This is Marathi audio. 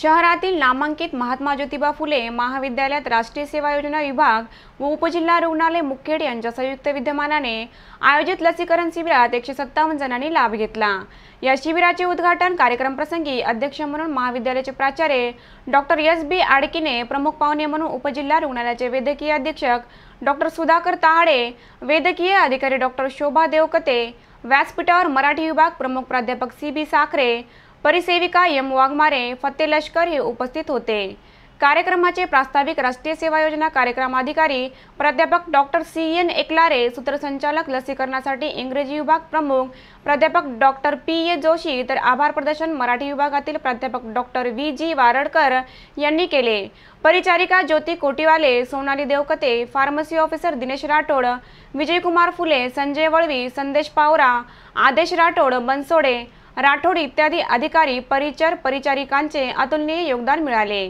शहरातील नामांकित महात्मा ज्योतिबा फुले महाविद्यालयात राष्ट्रीय सेवा योजना विभाग व उपजिल्हा रुग्णालय मुखेड यांच्या संयुक्त विद्यमानाने आयोजित लसीकरण शिबिरात एकशे सत्तावन्न जणांनी लाभ घेतला या शिबिराचे उद्घाटन कार्यक्रम प्रसंगी अध्यक्ष म्हणून महाविद्यालयाचे प्राचार्य डॉक्टर एस बी आडकीने प्रमुख पाहुणे म्हणून उपजिल्हा रुग्णालयाचे वैद्यकीय अधीक्षक डॉक्टर सुधाकर ताहाडे वैद्यकीय अधिकारी डॉक्टर शोभा देवकते व्यासपीठावर मराठी विभाग प्रमुख प्राध्यापक सी बी साखरे परिसेविका एम वाघमारे फते लष्कर हे उपस्थित होते कार्यक्रमाचे प्रास्ताविक राष्ट्रीय सेवा योजना कार्यक्रमाधिकारी प्राध्यापक डॉक्टर सी एन एकलारे सूत्रसंचालक लसीकरणासाठी इंग्रजी विभाग प्रमुख प्राध्यापक डॉक्टर पी ए जोशी तर आभार प्रदर्शन मराठी विभागातील प्राध्यापक डॉक्टर व्ही जी वारडकर यांनी केले परिचारिका ज्योती कोटीवाले सोनाली देवकते फार्मसी ऑफिसर दिनेश राठोड विजयकुमार फुले संजय वळवी संदेश पावरा आदेश राठोड बनसोडे राठोड इत्यादी अधिकारी परिचर परिचारिकांचे अतुलनीय योगदान मिळाले